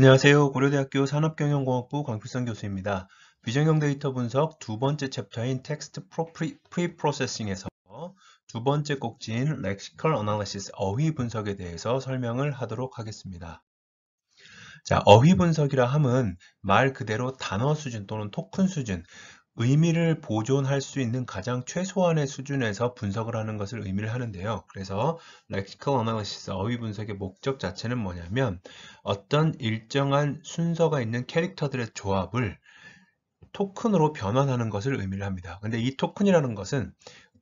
안녕하세요. 고려대학교 산업경영공학부 강필성 교수입니다. 비정형 데이터 분석 두 번째 챕터인 텍스트 프리프로세싱에서 두 번째 꼭지인 렉시컬 어나리시스 어휘 분석에 대해서 설명을 하도록 하겠습니다. 자, 어휘 분석이라 함은 말 그대로 단어 수준 또는 토큰 수준, 의미를 보존할 수 있는 가장 최소한의 수준에서 분석을 하는 것을 의미를 하는데요. 그래서 lexical analysis 어휘 분석의 목적 자체는 뭐냐면 어떤 일정한 순서가 있는 캐릭터들의 조합을 토큰으로 변환하는 것을 의미를 합니다. 근데 이 토큰이라는 것은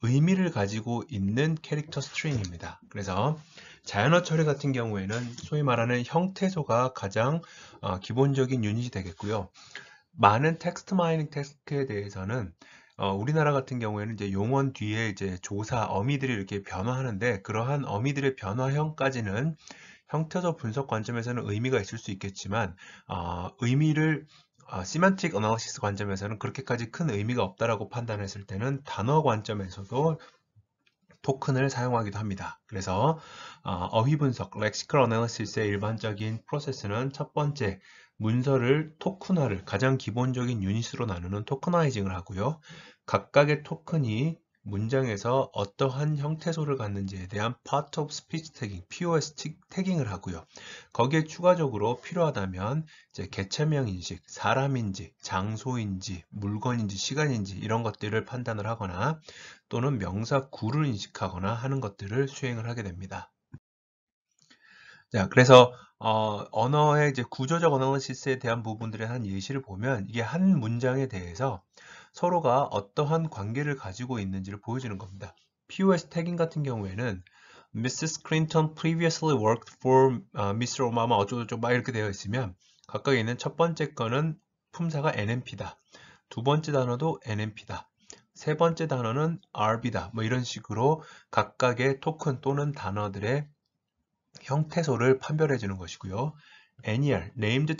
의미를 가지고 있는 캐릭터 스트링입니다. 그래서 자연어 처리 같은 경우에는 소위 말하는 형태소가 가장 어, 기본적인 유닛이 되겠고요. 많은 텍스트 마이닝 테스크에 대해서는 어, 우리나라 같은 경우에는 이제 용언 뒤에 이제 조사 어미들이 이렇게 변화하는데 그러한 어미들의 변화형까지는 형태적 분석 관점에서는 의미가 있을 수 있겠지만 어, 의미를 어, 시멘틱 어나시스 관점에서는 그렇게까지 큰 의미가 없다라고 판단했을 때는 단어 관점에서도 토큰을 사용하기도 합니다. 그래서 어, 어휘 분석, lexical analysis의 일반적인 프로세스는 첫 번째, 문서를 토큰화를 가장 기본적인 유닛으로 나누는 토큰화이징을 하고요. 각각의 토큰이 문장에서 어떠한 형태소를 갖는지에 대한 part of speech 태깅, POS 태깅을 하고요. 거기에 추가적으로 필요하다면 이제 개체명 인식, 사람인지, 장소인지, 물건인지, 시간인지 이런 것들을 판단을 하거나 또는 명사구를 인식하거나 하는 것들을 수행을 하게 됩니다. 자, 그래서 어, 언어의 이제 구조적 언어시스에 대한 부분들에 한 예시를 보면 이게 한 문장에 대해서 서로가 어떠한 관계를 가지고 있는지를 보여주는 겁니다. POS 태깅 같은 경우에는 Mrs. Clinton previously worked for 어, Mr. Obama 어쩌고저쩌고 막 이렇게 되어 있으면 각각에 있는 첫 번째 건은 품사가 NMP다. 두 번째 단어도 NMP다. 세 번째 단어는 RB다. 뭐 이런 식으로 각각의 토큰 또는 단어들의 형태소를 판별해 주는 것이고요. NER, Named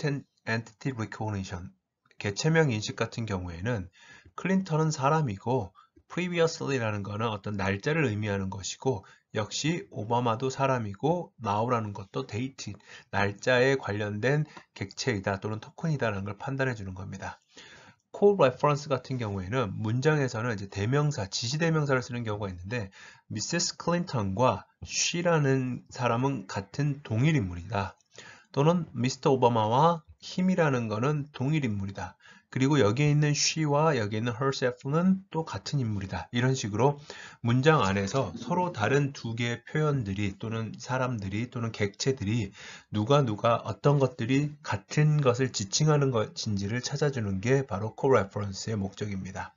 Entity Recognition, 개체명 인식 같은 경우에는 클린턴은 사람이고 previously라는 거는 어떤 날짜를 의미하는 것이고 역시 오바마도 사람이고 now라는 것도 데이트 날짜에 관련된 객체이다 또는 토큰이다라는 걸 판단해 주는 겁니다. 코레퍼런스 같은 경우에는 문장에서는 이제 대명사, 지시대명사를 쓰는 경우가 있는데 미세스 클린턴과 쉬라는 사람은 같은 동일 인물이다. 또는 미스터 오바마와 힘이라는 것은 동일 인물이다. 그리고 여기에 있는 she와 여기에 있는 herself는 또 같은 인물이다. 이런 식으로 문장 안에서 서로 다른 두 개의 표현들이 또는 사람들이 또는 객체들이 누가 누가 어떤 것들이 같은 것을 지칭하는 것인지를 찾아주는 게 바로 코레퍼런스의 목적입니다.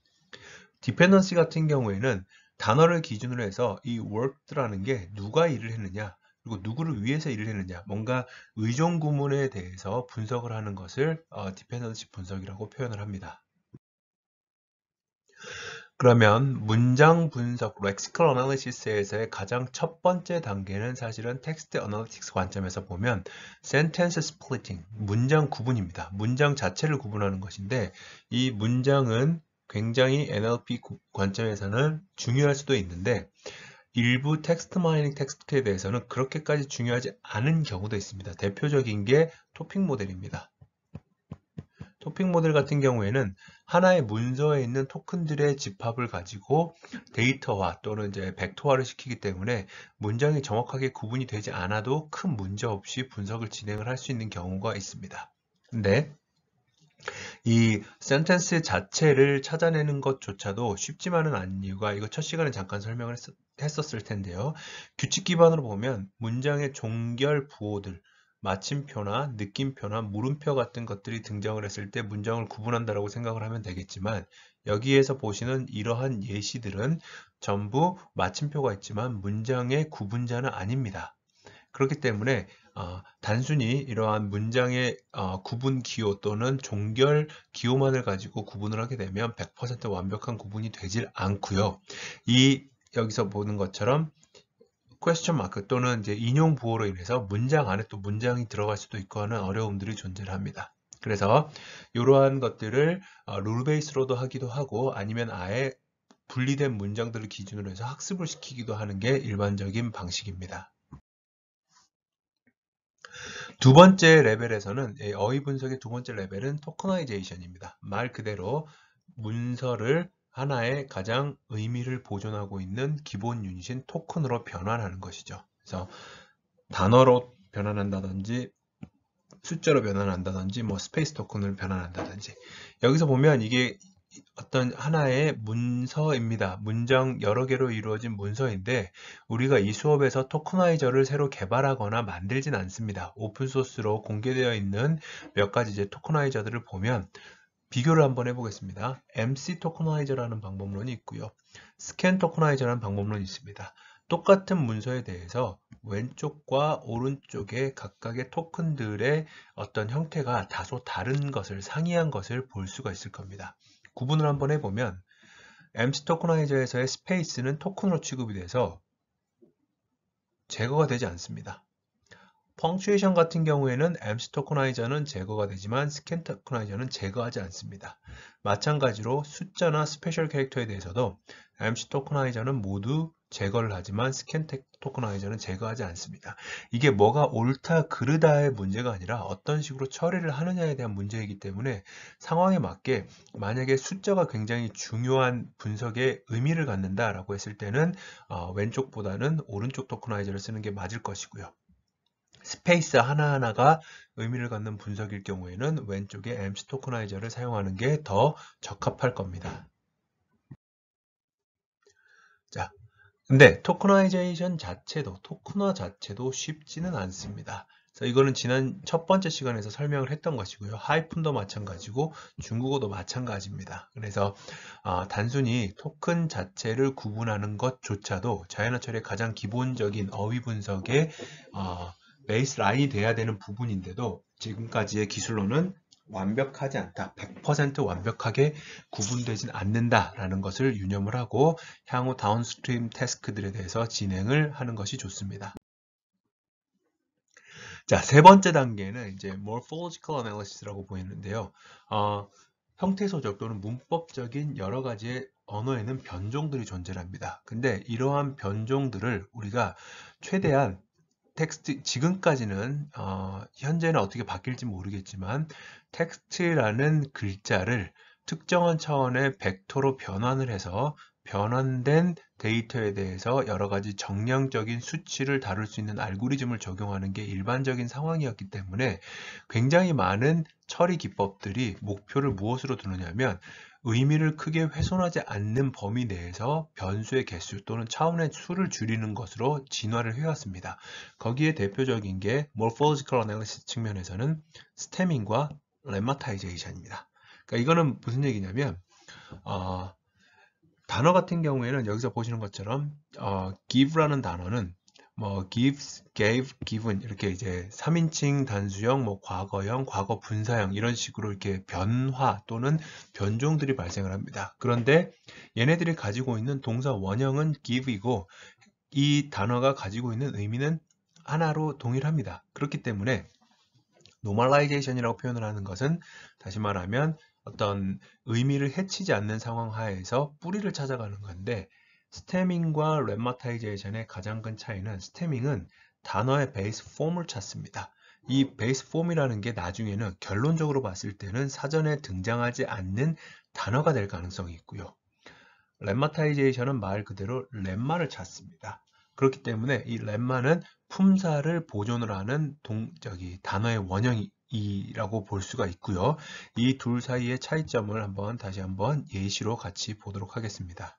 디펜던시 같은 경우에는 단어를 기준으로 해서 이 worked라는 게 누가 일을 했느냐, 그리고 누구를 위해서 일을 했느냐 뭔가 의존 구문에 대해서 분석을 하는 것을 어, 디펜던시 분석이라고 표현을 합니다. 그러면 문장 분석, 렉시컬 어널리시스에서의 가장 첫 번째 단계는 사실은 텍스트 어널리틱스 관점에서 보면 센텐스 스플리팅, 문장 구분입니다. 문장 자체를 구분하는 것인데 이 문장은 굉장히 NLP 관점에서는 중요할 수도 있는데 일부 텍스트 마이닝 텍스트에 대해서는 그렇게까지 중요하지 않은 경우도 있습니다. 대표적인 게 토핑 모델입니다. 토핑 모델 같은 경우에는 하나의 문서에 있는 토큰들의 집합을 가지고 데이터화 또는 이제 벡터화를 시키기 때문에 문장이 정확하게 구분이 되지 않아도 큰 문제 없이 분석을 진행을 할 수 있는 경우가 있습니다. 근데 이 센텐스 자체를 찾아내는 것조차도 쉽지만은 않은 이유가 이거 첫 시간에 잠깐 설명을 했었, 을 텐데요. 규칙 기반으로 보면 문장의 종결 부호들 마침표나 느낌표나 물음표 같은 것들이 등장을 했을 때 문장을 구분한다라고 생각을 하면 되겠지만 여기에서 보시는 이러한 예시들은 전부 마침표가 있지만 문장의 구분자는 아닙니다. 그렇기 때문에 어, 단순히 이러한 문장의 어, 구분 기호 또는 종결 기호만을 가지고 구분을 하게 되면 100% 완벽한 구분이 되질 않고요. 이 여기서 보는 것처럼 퀘스천 마크 또는 이제 인용 부호로 인해서 문장 안에 또 문장이 들어갈 수도 있고 하는 어려움들이 존재를 합니다. 그래서 이러한 것들을 어, 룰 베이스로도 하기도 하고 아니면 아예 분리된 문장들을 기준으로 해서 학습을 시키기도 하는 게 일반적인 방식입니다. 두 번째 레벨에서는 예, 어휘 분석의 두 번째 레벨은 토크나이제이션입니다. 말 그대로 문서를 하나의 가장 의미를 보존하고 있는 기본 유닛인 토큰으로 변환하는 것이죠. 그래서 단어로 변환한다든지 숫자로 변환한다든지 뭐 스페이스 토큰을 변환한다든지 여기서 보면 이게 어떤 하나의 문서입니다. 문장 여러 개로 이루어진 문서인데 우리가 이 수업에서 토크나이저를 새로 개발하거나 만들진 않습니다. 오픈소스로 공개되어 있는 몇 가지 이제 토크나이저들을 보면 비교를 한번 해보겠습니다. MC 토크나이저라는 방법론이 있고요. 스캔 토크나이저라는 방법론이 있습니다. 똑같은 문서에 대해서 왼쪽과 오른쪽에 각각의 토큰들의 어떤 형태가 다소 다른 것을 상이한 것을 볼 수가 있을 겁니다. 구분을 한번 해보면 MC 토크나이저에서의 스페이스는 토큰으로 취급이 돼서 제거가 되지 않습니다. 펑츄에이션 같은 경우에는 MC 토크나이저는 제거가 되지만 스캔 토크나이저는 제거하지 않습니다. 마찬가지로 숫자나 스페셜 캐릭터에 대해서도 MC 토크나이저는 모두 제거를 하지만 스캔 토크나이저는 제거하지 않습니다. 이게 뭐가 옳다 그르다의 문제가 아니라 어떤 식으로 처리를 하느냐에 대한 문제이기 때문에 상황에 맞게 만약에 숫자가 굉장히 중요한 분석에 의미를 갖는다라고 했을 때는 어, 왼쪽보다는 오른쪽 토크나이저를 쓰는 게 맞을 것이고요. 스페이스 하나하나가 의미를 갖는 분석일 경우에는 왼쪽에 m 스 토크나이저를 사용하는 게 더 적합할 겁니다. 자, 근데 토크나이제이션 자체도 토크나 자체도 쉽지는 않습니다. 그래서 이거는 지난 첫 번째 시간에서 설명을 했던 것이고요. 하이픈도 마찬가지고 중국어도 마찬가지입니다. 그래서 아, 단순히 토큰 자체를 구분하는 것조차도 자연어 처리의 가장 기본적인 어휘 분석의 어, 베이스 라인이 돼야 되는 부분인데도 지금까지의 기술로는 완벽하지 않다, 100% 완벽하게 구분되진 않는다라는 것을 유념을 하고 향후 다운스트림 태스크들에 대해서 진행을 하는 것이 좋습니다. 자, 세 번째 단계는 이제 morphological analysis라고 보이는데요. 어, 형태소적 또는 문법적인 여러 가지의 언어에는 변종들이 존재합니다. 근데 이러한 변종들을 우리가 최대한 텍스트 지금까지는 어, 현재는 어떻게 바뀔지 모르겠지만 텍스트라는 글자를 특정한 차원의 벡터로 변환을 해서 변환된 데이터에 대해서 여러 가지 정량적인 수치를 다룰 수 있는 알고리즘을 적용하는 게 일반적인 상황이었기 때문에 굉장히 많은 처리 기법들이 목표를 무엇으로 두느냐면 의미를 크게 훼손하지 않는 범위 내에서 변수의 개수 또는 차원의 수를 줄이는 것으로 진화를 해왔습니다. 거기에 대표적인 게 morphological analysis 측면에서는 스태밍과 l e m 렘마타이 i 이션입니다 그러니까 이거는 무슨 얘기냐면 어, 단어 같은 경우에는 여기서 보시는 것처럼 어, give라는 단어는 뭐 gives, gave, given 이렇게 이제 3인칭 단수형, 뭐 과거형, 과거 분사형 이런 식으로 이렇게 변화 또는 변종들이 발생을 합니다. 그런데 얘네들이 가지고 있는 동사 원형은 give이고 이 단어가 가지고 있는 의미는 하나로 동일합니다. 그렇기 때문에 normalization이라고 표현을 하는 것은 다시 말하면 어떤 의미를 해치지 않는 상황 하에서 뿌리를 찾아가는 건데 스태밍과랩마타이제이션의 가장 큰 차이는 스태밍은 단어의 베이스 폼을 찾습니다. 이 베이스 폼이라는 게 나중에는 결론적으로 봤을 때는 사전에 등장하지 않는 단어가 될 가능성이 있고요. 랩마타이제이션은말 그대로 랩마를 찾습니다. 그렇기 때문에 이랩마는 품사를 보존을 하는 동, 저기, 단어의 원형이라고 볼 수가 있고요. 이 둘 사이의 차이점을 한번 다시 한번 예시로 같이 보도록 하겠습니다.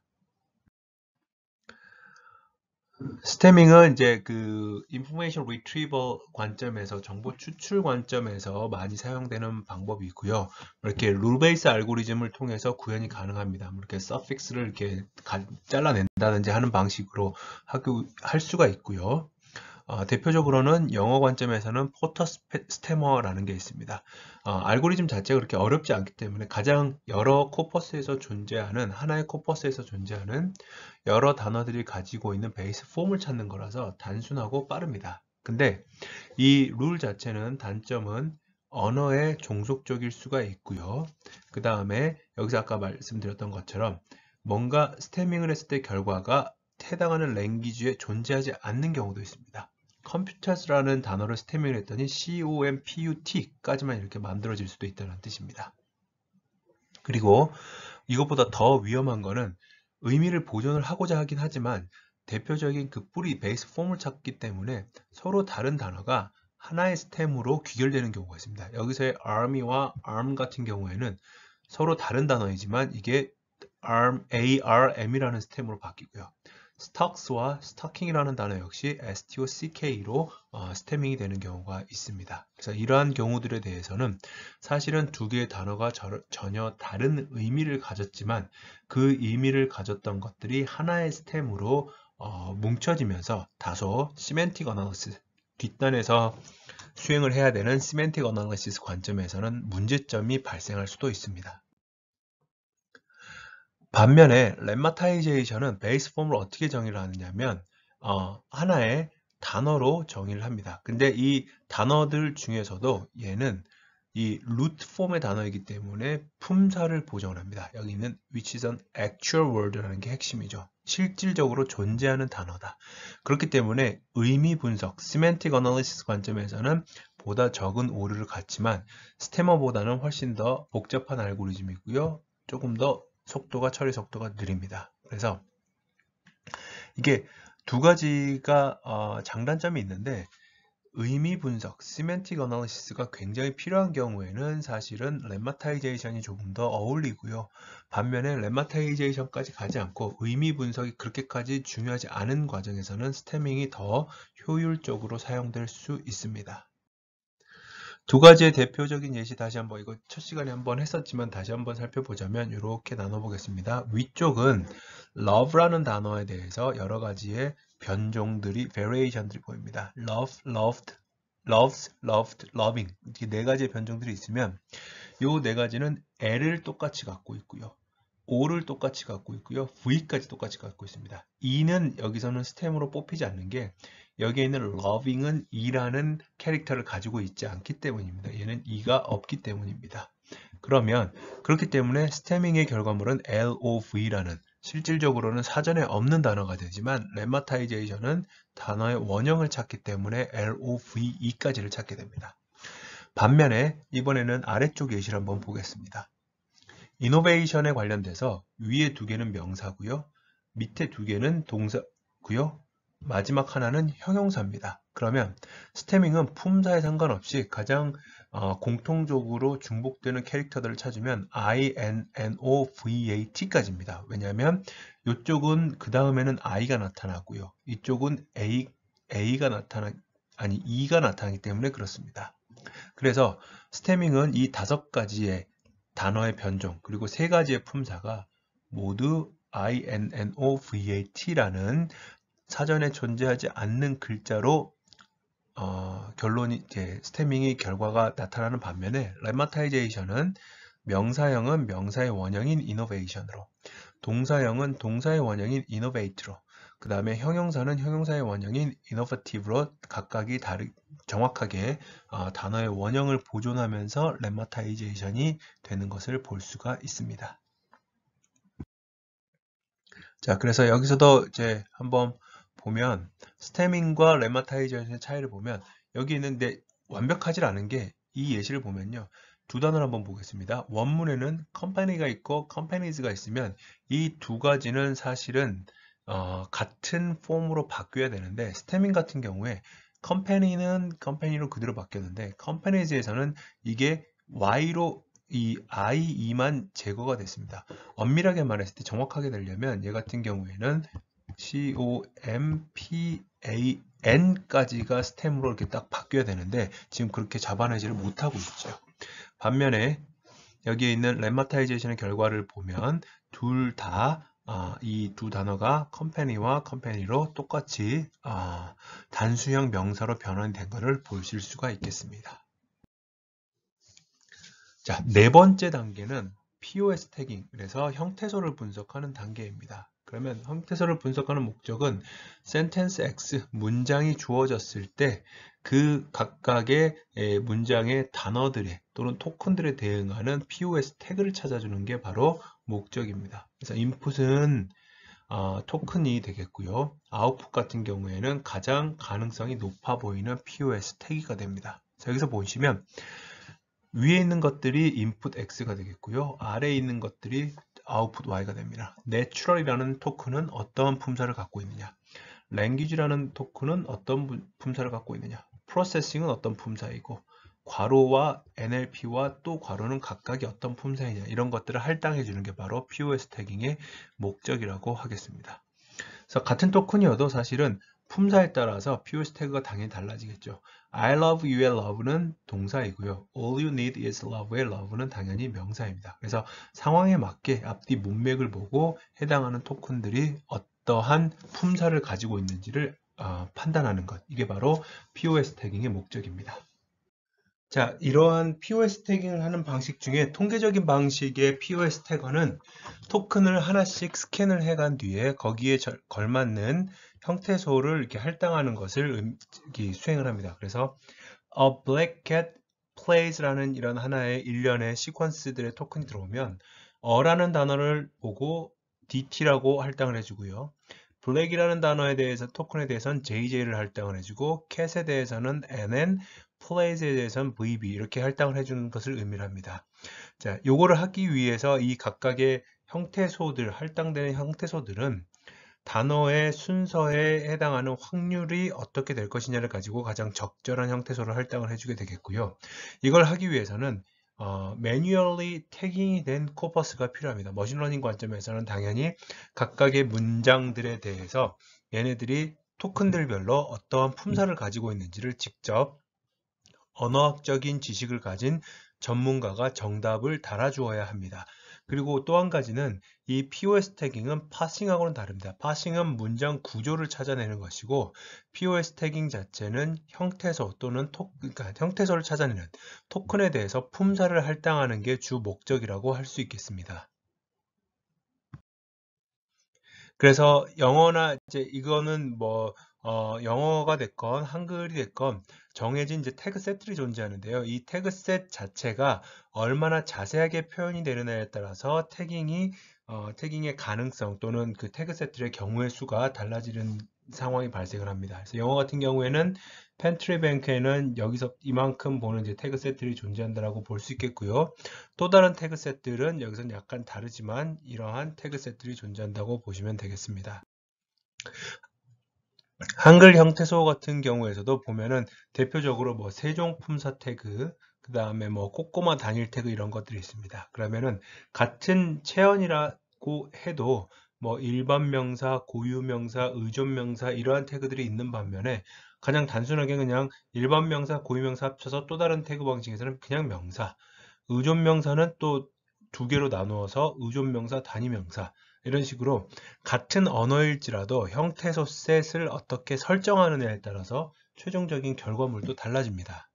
스태밍은 이제 그 인포메이션 리트리버 관점에서 정보 추출 관점에서 많이 사용되는 방법이 있고요. 이렇게 룰 베이스 알고리즘을 통해서 구현이 가능합니다. 뭐 이렇게 서픽스를 이렇게 잘라낸다든지 하는 방식으로 하기, 할 수가 있고요. 아, 대표적으로는 영어 관점에서는 포터 스테머라는 게 있습니다. 아, 알고리즘 자체가 그렇게 어렵지 않기 때문에 가장 여러 코퍼스에서 존재하는 하나의 코퍼스에서 존재하는 여러 단어들이 가지고 있는 베이스 폼을 찾는 거라서 단순하고 빠릅니다. 근데 이 룰 자체는 단점은 언어의 종속적일 수가 있고요. 그 다음에 여기서 아까 말씀드렸던 것처럼 뭔가 스태밍을 했을 때 결과가 해당하는 랭귀지에 존재하지 않는 경우도 있습니다. 컴퓨터라는 스 단어를 스태밍을 했더니 COMPUT까지만 이렇게 만들어질 수도 있다는 뜻입니다. 그리고 이것보다 더 위험한 것은 의미를 보존을 하고자 하긴 하지만 대표적인 그 뿌리 베이스 폼을 찾기 때문에 서로 다른 단어가 하나의 스템으로 귀결되는 경우가 있습니다. 여기서의 army와 arm 같은 경우에는 서로 다른 단어이지만 이게 arm, arm이라는 스템으로 바뀌고요. s 스톡스와 s t k i n g 이라는 단어 역시 STOCK로 어, 스태밍이 되는 경우가 있습니다. 그래서 이러한 경우들에 대해서는 사실은 두 개의 단어가 저, 전혀 다른 의미를 가졌지만 그 의미를 가졌던 것들이 하나의 스템으로 어, 뭉쳐지면서 다소 시멘틱 어나노시스 뒷단에서 수행을 해야 되는 시멘틱 어나노시스 관점에서는 문제점이 발생할 수도 있습니다. 반면에 렘마타이제이션은 베이스 폼을 어떻게 정의를 하느냐면 어, 하나의 단어로 정의를 합니다. 근데 이 단어들 중에서도 얘는 이 루트 폼의 단어이기 때문에 품사를 보정을 합니다. 여기 있는 which is an actual word라는 게 핵심이죠. 실질적으로 존재하는 단어다. 그렇기 때문에 의미 분석, semantic analysis 관점에서는 보다 적은 오류를 갖지만 스테머보다는 훨씬 더 복잡한 알고리즘이고요. 조금 더 속도가 처리 속도가 느립니다. 그래서 이게 두 가지가 어, 장단점이 있는데 의미 분석, 시멘틱 어널리시스가 굉장히 필요한 경우에는 사실은 렘마타이제이션이 조금 더 어울리고요. 반면에 렘마타이제이션까지 가지 않고 의미 분석이 그렇게까지 중요하지 않은 과정에서는 스태밍이 더 효율적으로 사용될 수 있습니다. 두 가지의 대표적인 예시 다시 한번 이거 첫 시간에 한번 했었지만 다시 한번 살펴보자면 이렇게 나눠보겠습니다. 위쪽은 love라는 단어에 대해서 여러 가지의 변종들이 variation들이 보입니다. love, loved, loves, loved, loving 이렇게 네 가지의 변종들이 있으면 이 네 가지는 L을 똑같이 갖고 있고요. O를 똑같이 갖고 있고요. V까지 똑같이 갖고 있습니다. E는 여기서는 스템으로 뽑히지 않는 게 여기에 있는 loving은 이라는 캐릭터를 가지고 있지 않기 때문입니다. 얘는 이가 없기 때문입니다. 그러면 그렇기 때문에 스태밍의 결과물은 lov라는 실질적으로는 사전에 없는 단어가 되지만 렘마타이제이션은 단어의 원형을 찾기 때문에 love까지를 찾게 됩니다. 반면에 이번에는 아래쪽 예시를 한번 보겠습니다. 이노베이션에 관련돼서 위에 두 개는 명사고요. 밑에 두 개는 동사고요. 마지막 하나는 형용사입니다. 그러면 스태밍은 품사에 상관없이 가장 어, 공통적으로 중복되는 캐릭터들을 찾으면 INNOVAT까지입니다. 왜냐하면 이쪽은 그 다음에는 I가 나타나고요. 이쪽은 A, A가 나타나 아니 E가 나타나기 때문에 그렇습니다. 그래서 스태밍은 이 다섯 가지의 단어의 변종 그리고 세 가지의 품사가 모두 INNOVAT라는 사전에 존재하지 않는 글자로 어, 결론이 이제 스태밍이 결과가 나타나는 반면에 레마타이제이션은 명사형은 명사의 원형인 이노베이션으로 동사형은 동사의 원형인 이노베이트로 그 다음에 형용사는 형용사의 원형인 이노베티브로 각각이 다르, 정확하게 어, 단어의 원형을 보존하면서 레마타이제이션이 되는 것을 볼 수가 있습니다. 자 그래서 여기서도 이제 한번 보면 스태밍과 레마타이저의 차이를 보면 여기 있는데 완벽하지 않은 게 이 예시를 보면요. 두 단어를 한번 보겠습니다. 원문에는 컴퍼니가 있고 컴퍼니즈가 있으면 이 두 가지는 사실은 어, 같은 폼으로 바뀌어야 되는데 스태밍 같은 경우에 컴퍼니는 컴퍼니로 그대로 바뀌었는데 컴퍼니즈에서는 이게 Y로 이 I2만 제거가 됐습니다. 엄밀하게 말했을 때 정확하게 되려면 얘 같은 경우에는 COMPAN까지가 스템으로 이렇게 딱 바뀌어야 되는데 지금 그렇게 잡아내지를 못하고 있죠. 반면에 여기에 있는 램마타이제이션의 결과를 보면 둘다 아, 이두 단어가 컴퍼니와 컴퍼니로 똑같이 아, 단수형 명사로 변환된 것을 보실 수가 있겠습니다. 자, 네 번째 단계는 POS 태깅, 그래서 형태소를 분석하는 단계입니다. 그러면 형태설을 분석하는 목적은 sentence X 문장이 주어졌을 때 그 각각의 예, 문장의 단어들에 또는 토큰들에 대응하는 POS 태그를 찾아주는 게 바로 목적입니다. 그래서 인풋은 어, 토큰이 되겠고요. 아웃풋 같은 경우에는 가장 가능성이 높아 보이는 POS 태그가 됩니다. 자, 여기서 보시면 위에 있는 것들이 인풋 X가 되겠고요. 아래에 있는 것들이 아웃풋 y가 됩니다. natural이라는 토큰은 어떤 품사를 갖고 있느냐 language라는 토큰은 어떤 품사를 갖고 있느냐 processing은 어떤 품사이고 괄호와 NLP와 또 괄호는 각각이 어떤 품사이냐 이런 것들을 할당해 주는 게 바로 POS 태깅의 목적이라고 하겠습니다. 그래서 같은 토큰이어도 사실은 품사에 따라서 p u r 스태그가 당연히 달라지겠죠. I love you의 love는 동사이고요. All you need is love의 love는 당연히 명사입니다. 그래서 상황에 맞게 앞뒤 문맥을 보고 해당하는 토큰들이 어떠한 품사를 가지고 있는지를 어, 판단하는 것. 이게 바로 POS 태깅의 목적입니다. 자, 이러한 POS 태깅을 하는 방식 중에 통계적인 방식의 POS 태거는 토큰을 하나씩 스캔을 해간 뒤에 거기에 절, 걸맞는 형태소를 이렇게 할당하는 것을 수행을 합니다. 그래서 a black cat plays라는 이런 하나의 일련의 시퀀스들의 토큰이 들어오면 어라는 단어를 보고 dt라고 할당을 해주고요. black이라는 단어에 대해서 토큰에 대해서는 jj를 할당을 해주고 cat에 대해서는 nn, plays에 대해서는 vb 이렇게 할당을 해주는 것을 의미합니다. 자, 요거를 하기 위해서 이 각각의 형태소들, 할당되는 형태소들은 단어의 순서에 해당하는 확률이 어떻게 될 것이냐를 가지고 가장 적절한 형태소를 할당을 해주게 되겠고요. 이걸 하기 위해서는 어, 매뉴얼리 태깅이 된 코퍼스가 필요합니다. 머신러닝 관점에서는 당연히 각각의 문장들에 대해서 얘네들이 토큰들별로 어떠한 품사를 가지고 있는지를 직접 언어학적인 지식을 가진 전문가가 정답을 달아주어야 합니다. 그리고 또 한 가지는 이 POS 태깅은 파싱하고는 다릅니다. 파싱은 문장 구조를 찾아내는 것이고 POS 태깅 자체는 형태소 또는 토, 그러니까 형태서를 찾아내는 토큰에 대해서 품사를 할당하는 게 주 목적이라고 할 수 있겠습니다. 그래서 영어나 이제 이거는 뭐 어, 영어가 됐건 한글이 됐건 정해진 이제 태그 세트들이 존재하는데요. 이 태그 셋 자체가 얼마나 자세하게 표현이 되느냐에 따라서 태깅이 어, 태깅의 가능성 또는 그 태그 세트의 경우의 수가 달라지는 상황이 발생을 합니다. 그래서 영어 같은 경우에는 펜트리 뱅크에는 여기서 이만큼 보는 이제 태그 세트들이 존재한다라고 볼 수 있겠고요. 또 다른 태그 세트들은 여기서 약간 다르지만 이러한 태그 세트들이 존재한다고 보시면 되겠습니다. 한글 형태소 같은 경우에서도 보면은 대표적으로 뭐 세종품사 태그, 그 다음에 뭐 꼬꼬마 단일 태그 이런 것들이 있습니다. 그러면은 같은 체언이라고 해도 뭐 일반 명사, 고유 명사, 의존 명사 이러한 태그들이 있는 반면에 가장 단순하게 그냥 일반 명사, 고유 명사 합쳐서 또 다른 태그 방식에서는 그냥 명사, 의존 명사는 또 두 개로 나누어서 의존 명사, 단위 명사 이런 식으로 같은 언어일지라도 형태소 셋을 어떻게 설정하느냐에 따라서 최종적인 결과물도 달라집니다.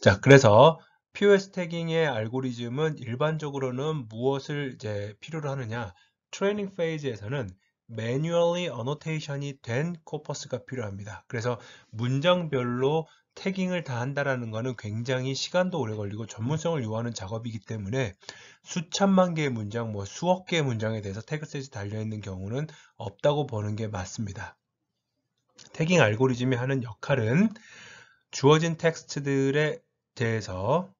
자, 그래서 POS 태깅의 알고리즘은 일반적으로는 무엇을 이제 필요로 하느냐? 트레이닝 페이지에서는 매뉴얼리 어노테이션이 된 코퍼스가 필요합니다. 그래서 문장별로 태깅을 다 한다라는 것은 굉장히 시간도 오래 걸리고 전문성을 요하는 작업이기 때문에 수천만 개의 문장, 뭐 수억 개의 문장에 대해서 태그셋이 달려있는 경우는 없다고 보는 게 맞습니다. 태깅 알고리즘이 하는 역할은 주어진 텍스트들에 대해서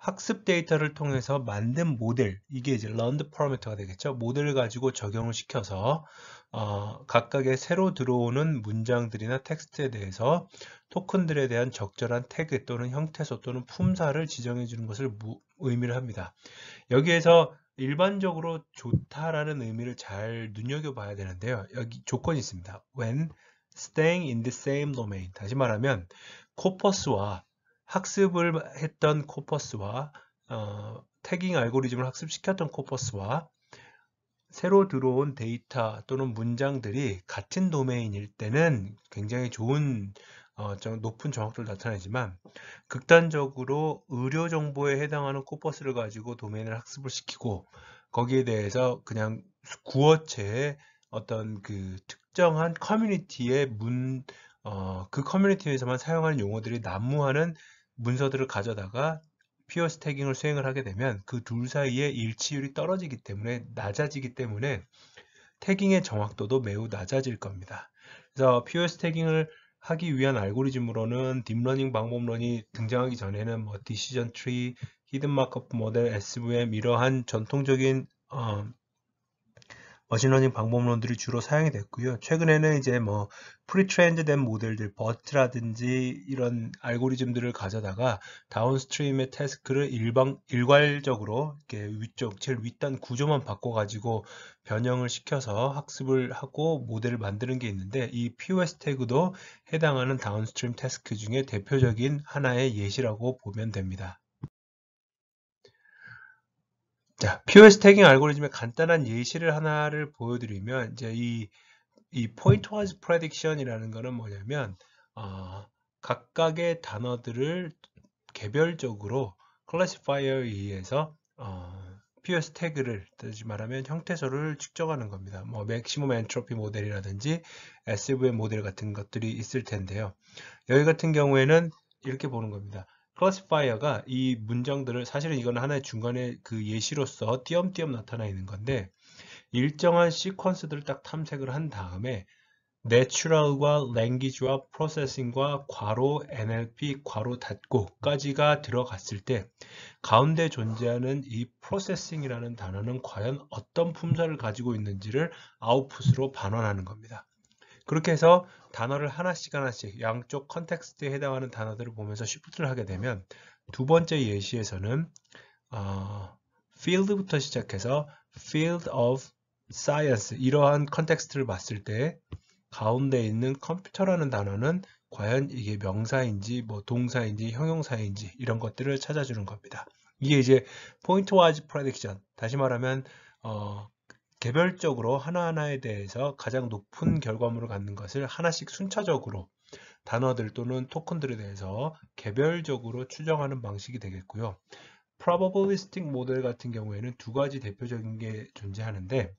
학습 데이터를 통해서 만든 모델, 이게 이제 learned parameter가 되겠죠. 모델을 가지고 적용을 시켜서 어, 각각의 새로 들어오는 문장들이나 텍스트에 대해서 토큰들에 대한 적절한 태그 또는 형태소 또는 품사를 지정해 주는 것을 무, 의미를 합니다. 여기에서 일반적으로 좋다라는 의미를 잘 눈여겨봐야 되는데요. 여기 조건이 있습니다. when staying in the same domain 다시 말하면 코퍼스와 학습을 했던 코퍼스와 어, 태깅 알고리즘을 학습시켰던 코퍼스와 새로 들어온 데이터 또는 문장들이 같은 도메인일 때는 굉장히 좋은 어, 높은 정확도를 나타내지만 극단적으로 의료 정보에 해당하는 코퍼스를 가지고 도메인을 학습을 시키고 거기에 대해서 그냥 구어체의 어떤 그 특정한 커뮤니티의 문, 어, 그 커뮤니티에서만 사용하는 용어들이 난무하는 문서들을 가져다가 피어 스태깅을 수행을 하게 되면 그 둘 사이의 일치율이 떨어지기 때문에 낮아지기 때문에 태깅의 정확도도 매우 낮아질 겁니다. 그래서 피어 스태깅을 하기 위한 알고리즘으로는 딥러닝 방법론이 등장하기 전에는 뭐 디시전 트리, 히든 마크업 모델, SVM 이러한 전통적인 어, 머신러닝 방법론들이 주로 사용이 됐고요. 최근에는 이제 뭐 프리트렌드된 모델들, 버트라든지 이런 알고리즘들을 가져다가 다운스트림의 태스크를 일방 일괄적으로 이렇게 위쪽 제일 윗단 구조만 바꿔가지고 변형을 시켜서 학습을 하고 모델을 만드는 게 있는데 이 POS 태그도 해당하는 다운스트림 태스크 중에 대표적인 하나의 예시라고 보면 됩니다. 자, POS 태깅 알고리즘의 간단한 예시를 하나를 보여드리면 이제 이, 이 pointwise prediction이라는 것은 뭐냐면 어, 각각의 단어들을 개별적으로 클래시파이어에 의해서 어, POS 태그를 뜻지 말하면 형태소를 측정하는 겁니다. 뭐 맥시멈 엔트로피 모델이라든지 SVM 모델 같은 것들이 있을 텐데요. 여기 같은 경우에는 이렇게 보는 겁니다. 클래시파이어가 이 문장들을 사실은 이건 하나의 중간에 그 예시로서 띄엄띄엄 나타나 있는 건데 일정한 시퀀스들을 딱 탐색을 한 다음에 내추럴과 랭귀지와 프로세싱과 괄호 NLP 괄호 닫고까지가 들어갔을 때 가운데 존재하는 이 프로세싱이라는 단어는 과연 어떤 품사를 가지고 있는지를 아웃풋으로 반환하는 겁니다. 그렇게 해서 단어를 하나씩 하나씩 양쪽 컨텍스트에 해당하는 단어들을 보면서 쉬프트를 하게 되면 두 번째 예시에서는 어, field부터 시작해서 field of science 이러한 컨텍스트를 봤을 때 가운데 있는 컴퓨터라는 단어는 과연 이게 명사인지 뭐 동사인지 형용사인지 이런 것들을 찾아주는 겁니다. 이게 이제 포인트 와이즈 프레딕션 다시 말하면 어, 개별적으로 하나하나에 대해서 가장 높은 결과물을 갖는 것을 하나씩 순차적으로 단어들 또는 토큰들에 대해서 개별적으로 추정하는 방식이 되겠고요. probabilistic 모델 같은 경우에는 두 가지 대표적인 게 존재하는데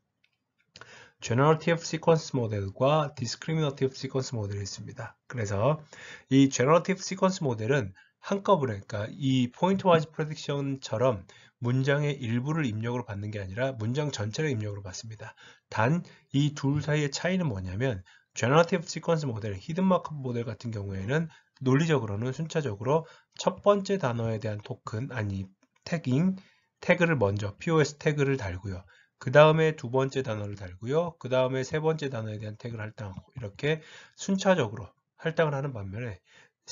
generative sequence 모델과 discriminative sequence 모델이 있습니다. 그래서 이 generative sequence 모델은 한꺼번에 그러니까 이 포인트 와이즈 프레딕션처럼 문장의 일부를 입력으로 받는 게 아니라 문장 전체를 입력으로 받습니다. 단 이 둘 사이의 차이는 뭐냐면 제너티브 시퀀스 모델, 히든 마크 모델 같은 경우에는 논리적으로는 순차적으로 첫 번째 단어에 대한 토큰 아니 태깅 태그를 먼저 POS 태그를 달고요. 그 다음에 두 번째 단어를 달고요. 그 다음에 세 번째 단어에 대한 태그를 할당하고 이렇게 순차적으로 할당을 하는 반면에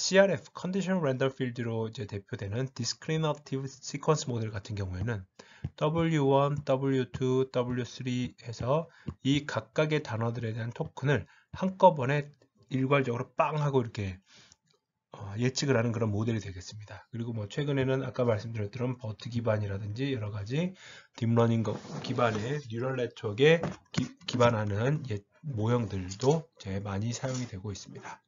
CRF (Condition Render Field)로 이제 대표되는 Discriminative Sequence 모델 같은 경우에는 W1, W2, W3 에서이 각각의 단어들에 대한 토큰을 한꺼번에 일괄적으로 빵 하고 이렇게 어, 예측을 하는 그런 모델이 되겠습니다. 그리고 뭐 최근에는 아까 말씀드렸던 버트 기반이라든지 여러 가지 딥러닝 기반의 뉴럴 네트워크에 기, 반하는 예, 모형들도 많이 사용이 되고 있습니다.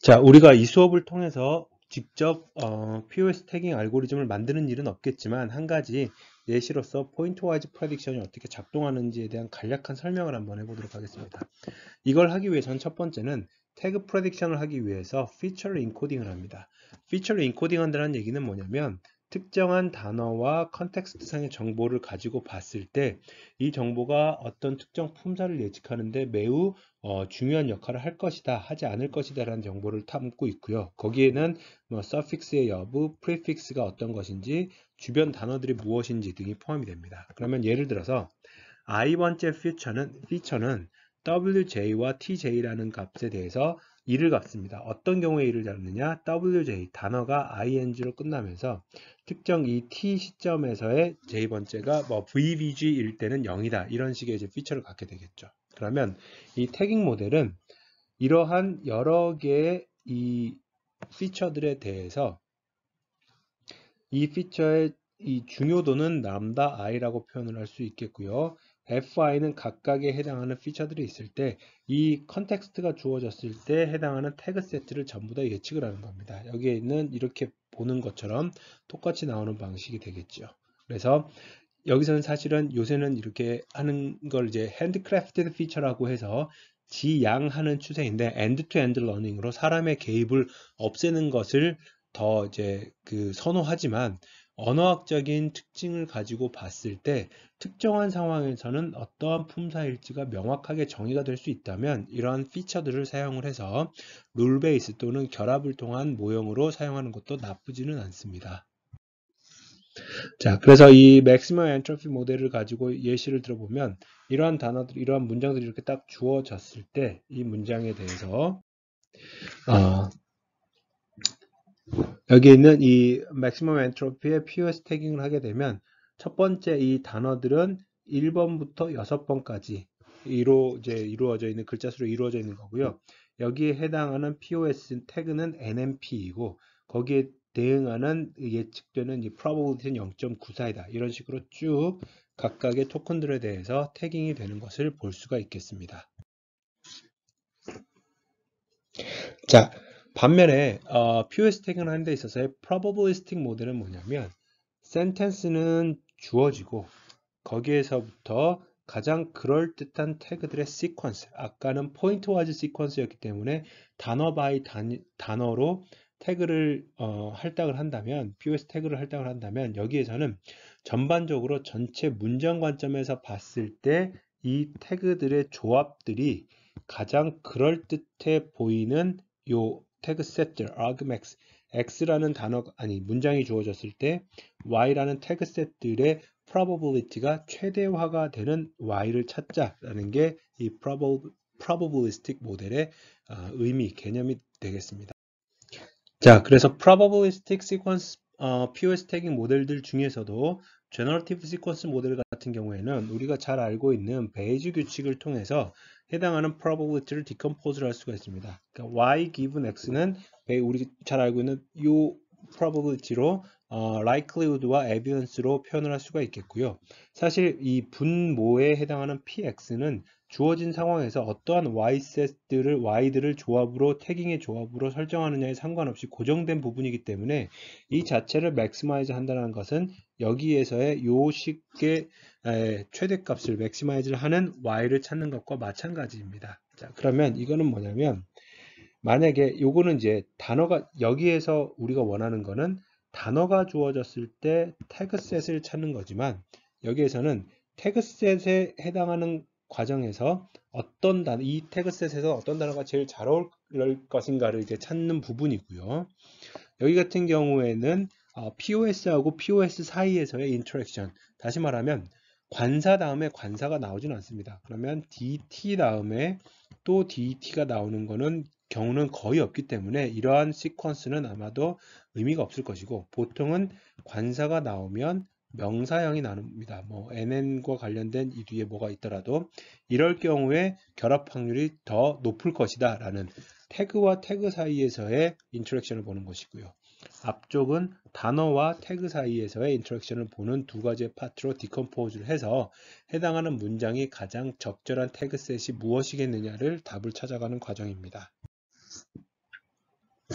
자, 우리가 이 수업을 통해서 직접 어, POS 태깅 알고리즘을 만드는 일은 없겠지만 한 가지 예시로서 포인트 와이즈 프레딕션이 어떻게 작동하는지에 대한 간략한 설명을 한번 해보도록 하겠습니다. 이걸 하기 위해선 첫 번째는 태그 프레딕션을 하기 위해서 피처를 인코딩을 합니다. 피처를 인코딩한다는 얘기는 뭐냐면 특정한 단어와 컨텍스트상의 정보를 가지고 봤을 때 이 정보가 어떤 특정 품사를 예측하는데 매우 어, 중요한 역할을 할 것이다 하지 않을 것이다 라는 정보를 담고 있고요 거기에는 뭐 서픽스의 여부, 프리픽스가 어떤 것인지 주변 단어들이 무엇인지 등이 포함이 됩니다 그러면 예를 들어서 i번째 f e 피처는, r e 는 wj와 tj라는 값에 대해서 이를 갖습니다. 어떤 경우에 이를 잡느냐? wj 단어가 ing로 끝나면서 특정 이 t 시점에서의 j번째가 뭐 vbg일 때는 0이다. 이런 식의 이제 피처를 갖게 되겠죠. 그러면 이 태깅 모델은 이러한 여러 개의 이 피처들에 대해서 이 피처의 이 중요도는 남다 i라고 표현을 할 수 있겠고요. fi는 각각에 해당하는 피처들이 있을 때 이 컨텍스트가 주어졌을 때 해당하는 태그 세트를 전부 다 예측을 하는 겁니다. 여기에 있는 이렇게 보는 것처럼 똑같이 나오는 방식이 되겠죠. 그래서 여기서는 사실은 요새는 이렇게 하는 걸 이제 핸드크래프트드 피처라고 해서 지양하는 추세인데 엔드 투 엔드 러닝으로 사람의 개입을 없애는 것을 더 이제 그 선호하지만 언어학적인 특징을 가지고 봤을 때 특정한 상황에서는 어떠한 품사일지가 명확하게 정의가 될 수 있다면 이러한 피처들을 사용을 해서 룰 베이스 또는 결합을 통한 모형으로 사용하는 것도 나쁘지는 않습니다. 자, 그래서 이 맥시멈 엔트로피 모델을 가지고 예시를 들어보면 이러한 단어들, 이러한 문장들이 이렇게 딱 주어졌을 때 이 문장에 대해서 어, 여기 있는 이 maximum entropy의 pure staging을 하게 되면 첫 번째 이 단어들은 1번부터 6번까지 이로 이제 이루어져 있는 글자 수로 이루어져 있는 거고요. 여기에 해당하는 POS 태그는 NMP이고 거기에 대응하는 예측되는 이 probability는 0.94이다. 이런 식으로 쭉 각각의 토큰들에 대해서 태깅이 되는 것을 볼 수가 있겠습니다. 자, 반면에 어, POS 태그를 하는 데 있어서의 probabilistic 모델은 뭐냐면 sentence는 주어지고 거기에서부터 가장 그럴듯한 태그들의 sequence 아까는 point-wise s e q u e n c e 였기 때문에 단어 바이 단, 단어로 태그를 어, 할당을 한다면 POS 태그를 할당을 한다면 여기에서는 전반적으로 전체 문장 관점에서 봤을 때 이 태그들의 조합들이 가장 그럴듯해 보이는 요 태그 세트 argmax x라는 단어 아니 문장이 주어졌을 때 y라는 태그 세트들의 probability가 최대화가 되는 y를 찾자라는 게 이 probabilistic 모델의 의미 개념이 되겠습니다. 자, 그래서 probabilistic sequence 어, POS 태깅 모델들 중에서도 generative sequence 모델 같은 경우에는 우리가 잘 알고 있는 베이지 규칙을 통해서 해당하는 probability를 decompose를 할 수가 있습니다. 그러니까 y given x는 우리 잘 알고 있는 이 probability로 어, likelihood와 evidence로 표현을 할 수가 있겠고요. 사실 이 분모에 해당하는 px는 주어진 상황에서 어떠한 y셋들을 y들을 조합으로 태깅의 조합으로 설정하느냐에 상관없이 고정된 부분이기 때문에 이 자체를 맥스마이즈 한다는 것은 여기에서의 요식의 최대값을 맥스마이즈를 하는 y를 찾는 것과 마찬가지입니다. 자 그러면 이거는 뭐냐면 만약에 요거는 이제 단어가 여기에서 우리가 원하는 거는 단어가 주어졌을 때 태그셋을 찾는 거지만 여기에서는 태그셋에 해당하는 과정에서 어떤 단어, 이 태그셋에서 어떤 단어가 제일 잘 어울 릴 것인가를 이제 찾는 부분이고요. 여기 같은 경우에는 어, POS하고 POS 사이에서의 인터랙션, 다시 말하면 관사 다음에 관사가 나오진 않습니다. 그러면 DT 다음에 또 d t 가 나오는 거는 경우는 거의 없기 때문에 이러한 시퀀스는 아마도 의미가 없을 것이고 보통은 관사가 나오면 명사형이 나눕니다. 뭐 NN과 관련된 이 뒤에 뭐가 있더라도 이럴 경우에 결합 확률이 더 높을 것이다 라는 태그와 태그 사이에서의 인터랙션을 보는 것이고요. 앞쪽은 단어와 태그 사이에서의 인터랙션을 보는 두 가지의 파트로 디컴포즈를 해서 해당하는 문장이 가장 적절한 태그셋이 무엇이겠느냐를 답을 찾아가는 과정입니다.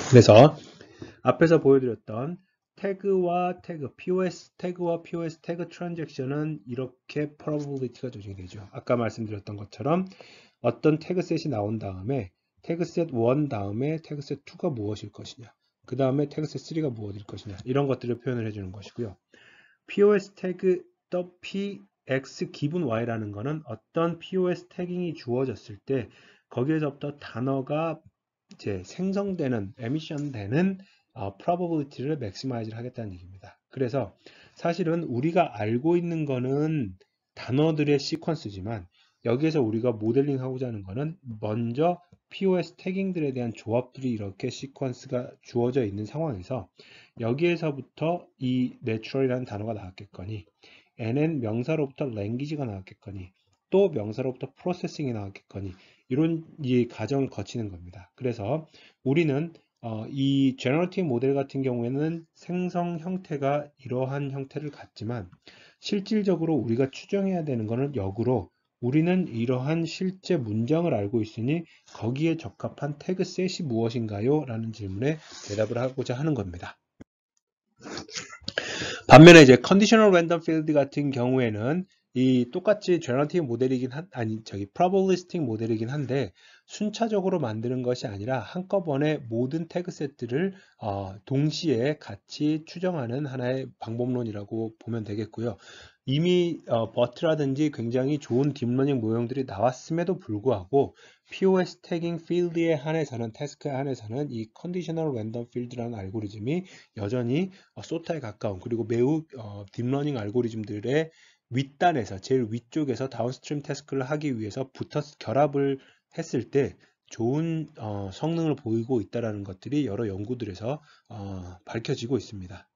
그래서 앞에서 보여드렸던 태그와 태그, POS 태그와 POS 태그 트랜잭션은 이렇게 probability가 조정이 되죠. 아까 말씀드렸던 것처럼 어떤 태그셋이 나온 다음에 태그셋 1 다음에 태그셋 2가 무엇일 것이냐 그 다음에 태그셋 3가 무엇일 것이냐 이런 것들을 표현을 해주는 것이고요. POS 태그 PX 기분 Y라는 것은 어떤 POS 태깅이 주어졌을 때 거기에서부터 단어가 이제 생성되는, 에미션 되는 어, probability를 maximize를 하겠다는 얘기입니다. 그래서 사실은 우리가 알고 있는 거는 단어들의 시퀀스지만 여기에서 우리가 모델링하고자 하는 거는 먼저 POS 태깅들에 대한 조합들이 이렇게 시퀀스가 주어져 있는 상황에서 여기에서부터 이 natural이라는 단어가 나왔겠거니 n은 명사로부터 language가 나왔겠거니 또 명사로부터 processing이 나왔겠거니 이런 이 과정을 거치는 겁니다. 그래서 우리는 어, 이 제너러티브 모델 같은 경우에는 생성 형태가 이러한 형태를 갖지만 실질적으로 우리가 추정해야 되는 것은 역으로 우리는 이러한 실제 문장을 알고 있으니 거기에 적합한 태그 셋이 무엇인가요? 라는 질문에 대답을 하고자 하는 겁니다. 반면에 이제 컨디셔널 랜덤 필드 같은 경우에는 이 똑같이 generative 모델이긴 한 아니 저기 probabilistic 모델이긴 한데 순차적으로 만드는 것이 아니라 한꺼번에 모든 태그 세트를 어, 동시에 같이 추정하는 하나의 방법론이라고 보면 되겠고요. 이미 어, 버트라든지 굉장히 좋은 딥러닝 모형들이 나왔음에도 불구하고 POS 태깅 필드에 한해서는 태스크에 한해서는 이 컨디셔널 랜덤 필드라는 알고리즘이 여전히 어, 소타에 가까운 그리고 매우 어, 딥러닝 알고리즘들의 윗단에서 제일 위쪽에서 다운스트림 태스크를 하기 위해서 붙었 결합을 했을 때 좋은 어, 성능을 보이고 있다는 것들이 여러 연구들에서 어, 밝혀지고 있습니다.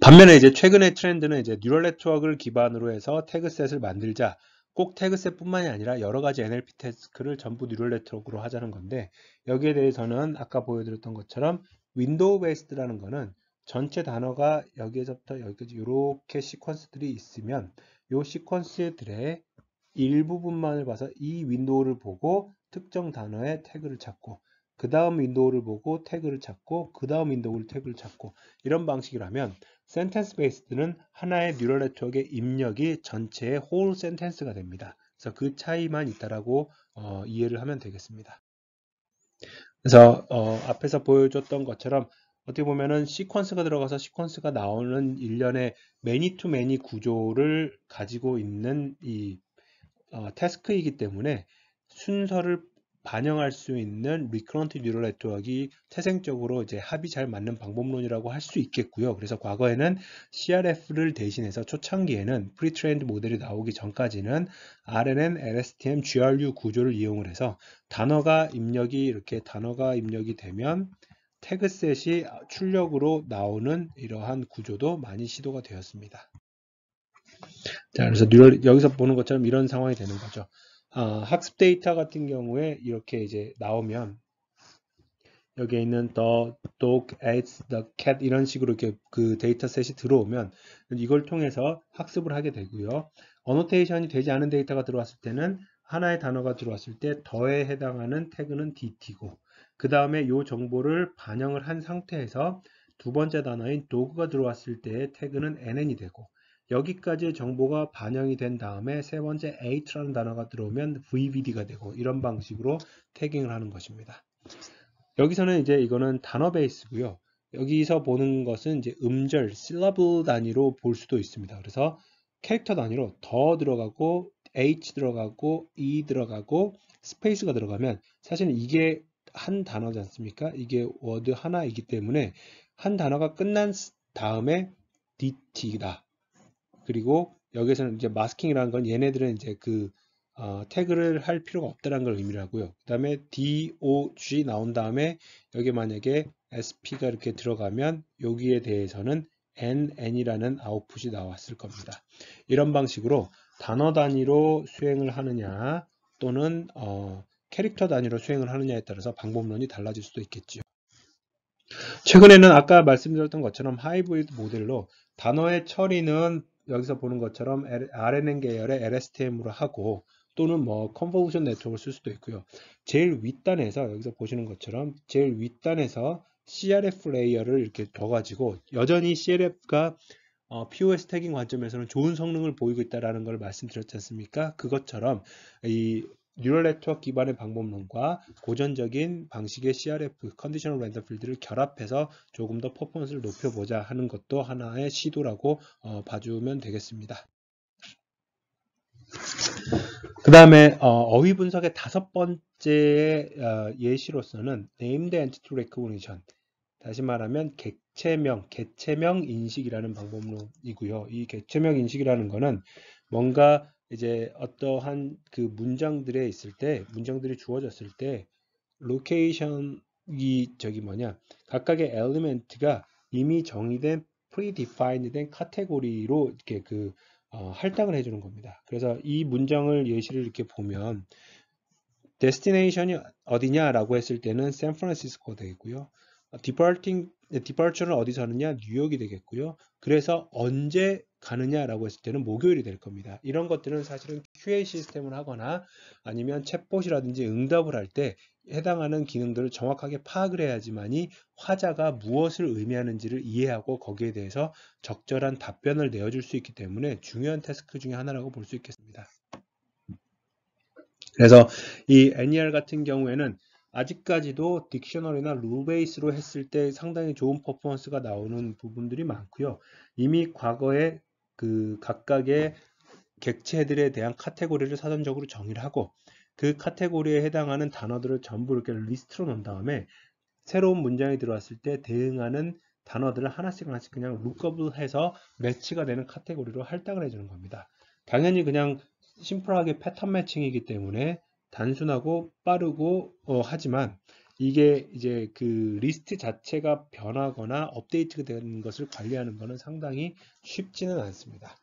반면에 이제 최근의 트렌드는 이제 뉴럴 네트워크를 기반으로 해서 태그셋을 만들자 꼭 태그셋뿐만이 아니라 여러 가지 NLP 태스크를 전부 뉴럴 네트워크로 하자는 건데 여기에 대해서는 아까 보여드렸던 것처럼 윈도우 베이스드라는 것은 전체 단어가 여기에서부터 여기까지 이렇게 시퀀스들이 있으면 이 시퀀스들의 일부분만을 봐서 이 윈도우를 보고 특정 단어의 태그를 찾고 그 다음 윈도우를 보고 태그를 찾고 그 다음 윈도우를 태그를 찾고 이런 방식이라면 센텐스 베이스드는 하나의 뉴럴 네트워크의 입력이 전체의 홀 센텐스가 됩니다. 그래서 그 차이만 있다라고 어, 이해를 하면 되겠습니다. 그래서 어, 앞에서 보여줬던 것처럼 어떻게 보면은 시퀀스가 들어가서 시퀀스가 나오는 일련의 매니 투 매니 구조를 가지고 있는 이 어, 태스크이기 때문에 순서를 반영할 수 있는 리크런트 뉴럴 네트워크가 태생적으로 이제 합이 잘 맞는 방법론이라고 할 수 있겠고요. 그래서 과거에는 CRF를 대신해서 초창기에는 프리트레인드 모델이 나오기 전까지는 RNN, LSTM, GRU 구조를 이용을 해서 단어가 입력이 이렇게 단어가 입력이 되면 태그셋이 출력으로 나오는 이러한 구조도 많이 시도가 되었습니다. 자, 그래서 뉴럴, 여기서 보는 것처럼 이런 상황이 되는 거죠. 아, 학습 데이터 같은 경우에 이렇게 이제 나오면 여기에 있는 the dog e a s the cat 이런 식으로 이렇게 그 데이터셋이 들어오면 이걸 통해서 학습을 하게 되고요. 어노테이션이 되지 않은 데이터가 들어왔을 때는 하나의 단어가 들어왔을 때 더에 해당하는 태그는 dt고 그 다음에 이 정보를 반영을 한 상태에서 두 번째 단어인 도그가 들어왔을 때 태그는 n이 n 되고 여기까지 정보가 반영이 된 다음에 세 번째 a 라는 단어가 들어오면 vvd가 되고 이런 방식으로 태깅을 하는 것입니다. 여기서는 이제 이거는 단어 베이스고요. 여기서 보는 것은 이제 음절, syllable 단위로 볼 수도 있습니다. 그래서 캐릭터 단위로 더 들어가고 h 들어가고 e 들어가고 스페이스가 들어가면 사실 이게 한 단어지 않습니까? 이게 워드 하나이기 때문에 한 단어가 끝난 다음에 dt다. 그리고 여기서는 이제 마스킹이라는 건 얘네들은 이제 그 어, 태그를 할 필요가 없다는 걸 의미를 하고요. 그 다음에 dog 나온 다음에 여기 만약에 sp가 이렇게 들어가면 여기에 대해서는 nn이라는 아웃풋이 나왔을 겁니다. 이런 방식으로 단어 단위로 수행을 하느냐 또는 어, 캐릭터 단위로 수행을 하느냐에 따라서 방법론이 달라질 수도 있겠지요. 최근에는 아까 말씀드렸던 것처럼 하이브리드 모델로 단어의 처리는 여기서 보는 것처럼 RNN 계열의 LSTM으로 하고 또는 뭐컨버그션 네트워크를 쓸 수도 있고요. 제일 윗단에서 여기서 보시는 것처럼 제일 윗단에서 CRF 레이어를 이렇게 둬가지고 여전히 CRF가 어, POS 태깅 관점에서는 좋은 성능을 보이고 있다라는 걸 말씀드렸지 않습니까? 그것처럼 이 뉴럴 네트워크 기반의 방법론과 고전적인 방식의 CRF 컨디셔널 랜더 필드를 결합해서 조금 더 퍼포먼스를 높여보자 하는 것도 하나의 시도라고 어, 봐주면 되겠습니다. 그 다음에 어, 휘 분석의 다섯 번째 어, 예시로서는 named entity recognition 다시 말하면 객체명, 개체명 인식이라는 방법론이고요. 이 개체명 인식이라는 것은 뭔가 이제 어떠한 그 문장들에 있을 때 문장들이 주어졌을 때 로케이션이 저기 뭐냐 각각의 엘리멘트가 이미 정의된 프리디파인드된 카테고리로 이렇게 그 어, 할당을 해주는 겁니다. 그래서 이 문장을 예시를 이렇게 보면 destination이 어디냐라고 했을 때는 샌프란시스코 되겠고요. 디 어, e 네, p a r t 는 어디서 하느냐? 뉴욕이 되겠고요. 그래서 언제 가느냐라고 했을 때는 목요일이 될 겁니다. 이런 것들은 사실은 QA 시스템을 하거나 아니면 챗봇이라든지 응답을 할 때 해당하는 기능들을 정확하게 파악을 해야지만이 화자가 무엇을 의미하는지를 이해하고 거기에 대해서 적절한 답변을 내어줄 수 있기 때문에 중요한 태스크 중에 하나라고 볼 수 있겠습니다. 그래서 이 NER 같은 경우에는 아직까지도 딕셔널이나루 베이스로 했을 때 상당히 좋은 퍼포먼스가 나오는 부분들이 많고요. 이미 과거에 그 각각의 객체들에 대한 카테고리를 사전적으로 정의를 하고 그 카테고리에 해당하는 단어들을 전부 이렇게 리스트로 놓은 다음에 새로운 문장이 들어왔을 때 대응하는 단어들을 하나씩 하나씩 그냥 룩업을 해서 매치가 되는 카테고리로 할당을 해주는 겁니다. 당연히 그냥 심플하게 패턴 매칭이기 때문에 단순하고 빠르고 어, 하지만 이게 이제 그 리스트 자체가 변하거나 업데이트된 것을 관리하는 것은 상당히 쉽지는 않습니다.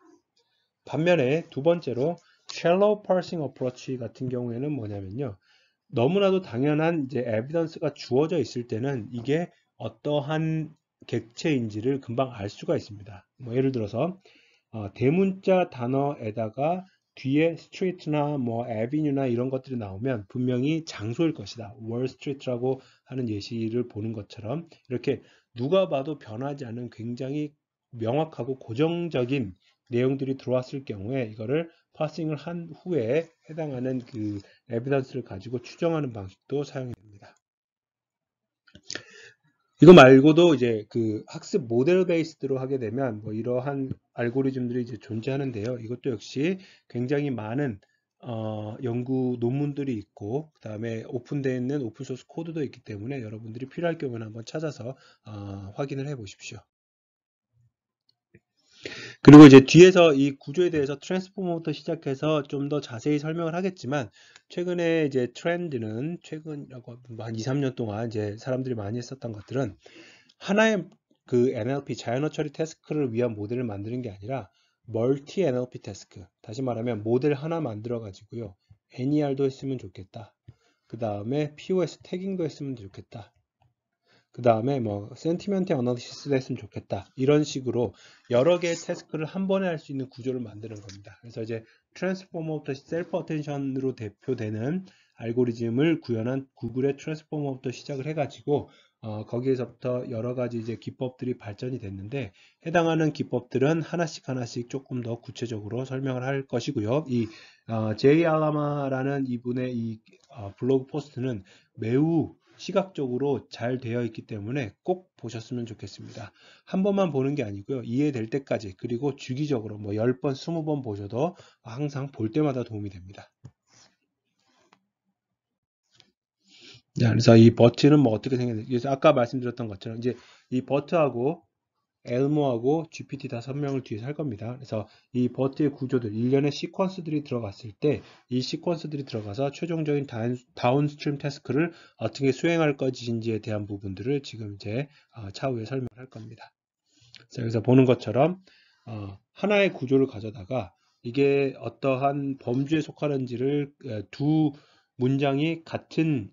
반면에 두 번째로 shallow parsing approach 같은 경우에는 뭐냐면요. 너무나도 당연한 이제 에비던스가 주어져 있을 때는 이게 어떠한 객체인지를 금방 알 수가 있습니다. 뭐 예를 들어서 어, 대문자 단어에다가 뒤에 스트리트나 뭐 에비뉴나 이런 것들이 나오면 분명히 장소일 것이다. 월스트리트라고 하는 예시를 보는 것처럼 이렇게 누가 봐도 변하지 않은 굉장히 명확하고 고정적인 내용들이 들어왔을 경우에 이거를 파싱을 한 후에 해당하는 그 에비던스를 가지고 추정하는 방식도 사용해 이거 말고도 이제 그 학습 모델 베이스드로 하게 되면 뭐 이러한 알고리즘들이 이제 존재하는데요. 이것도 역시 굉장히 많은 어, 연구 논문들이 있고 그 다음에 오픈되어 있는 오픈소스 코드도 있기 때문에 여러분들이 필요할 경우는 한번 찾아서 어, 확인을 해 보십시오. 그리고 이제 뒤에서 이 구조에 대해서 트랜스포머부터 시작해서 좀 더 자세히 설명을 하겠지만 최근에 이제 트렌드는 최근이라고 뭐 한 2, 3년 동안 이제 사람들이 많이 했었던 것들은 하나의 그 NLP 자연어 처리 태스크를 위한 모델을 만드는 게 아니라 멀티 NLP 태스크 다시 말하면 모델 하나 만들어 가지고요 NER도 했으면 좋겠다 그 다음에 POS 태깅도 했으면 좋겠다 그 다음에 뭐 센티멘트 어나시스 했으면 좋겠다 이런 식으로 여러 개의 태스크를 한 번에 할 수 있는 구조를 만드는 겁니다 그래서 이제 트랜스포머부터 셀프 어텐션으로 대표되는 알고리즘을 구현한 구글의 트랜스포머부터 시작을 해가지고 어, 거기에서부터 여러 가지 이제 기법들이 발전이 됐는데 해당하는 기법들은 하나씩 하나씩 조금 더 구체적으로 설명을 할 것이고요. 이 어, 제이 알라마라는 이분의 이 어, 블로그 포스트는 매우 시각적으로 잘 되어 있기 때문에 꼭 보셨으면 좋겠습니다. 한 번만 보는 게 아니고요. 이해될 때까지 그리고 주기적으로 뭐 10번, 20번 보셔도 항상 볼 때마다 도움이 됩니다. 자, 네, 그래서 이 버튼은 뭐 어떻게 생겼는지 아까 말씀드렸던 것처럼 이제 이 버트하고 엘모하고 GPT 다섯 명을 뒤에살 겁니다. 그래서 이 버트의 구조들, 일련의 시퀀스들이 들어갔을 때 이 시퀀스들이 들어가서 최종적인 다운, 스트림 태스크를 어떻게 수행할 것인지에 대한 부분들을 지금 이제 어, 차후에 설명할 겁니다. 자, 여기서 보는 것처럼 어, 하나의 구조를 가져다가 이게 어떠한 범주에 속하는지를 두 문장이 같은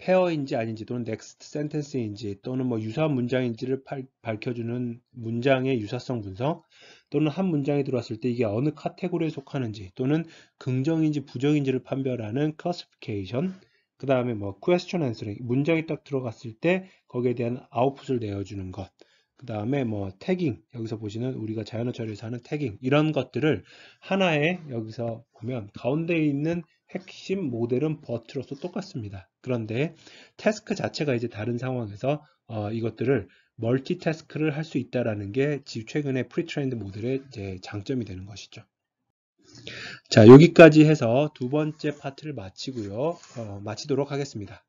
페어인지 아닌지 또는 넥스트 센텐스인지 또는 뭐 유사한 문장인지를 팔, 밝혀주는 문장의 유사성 분석 또는 한 문장이 들어왔을 때 이게 어느 카테고리에 속하는지 또는 긍정인지 부정인지를 판별하는 c l a s s i f 그 다음에 뭐 question answering 문장이 딱 들어갔을 때 거기에 대한 아웃풋을 내어주는 것 그 다음에 뭐 태깅 여기서 보시는 우리가 자연어 처리에서 하는 태깅 이런 것들을 하나의 여기서 보면 가운데 있는 핵심 모델은 버트로서 똑같습니다. 그런데 태스크 자체가 이제 다른 상황에서 어, 이것들을 멀티태스크를 할 수 있다라는 게 최근의 프리트렌드 모델의 이제 장점이 되는 것이죠. 자 여기까지 해서 두 번째 파트를 마치고요. 어, 마치도록 하겠습니다.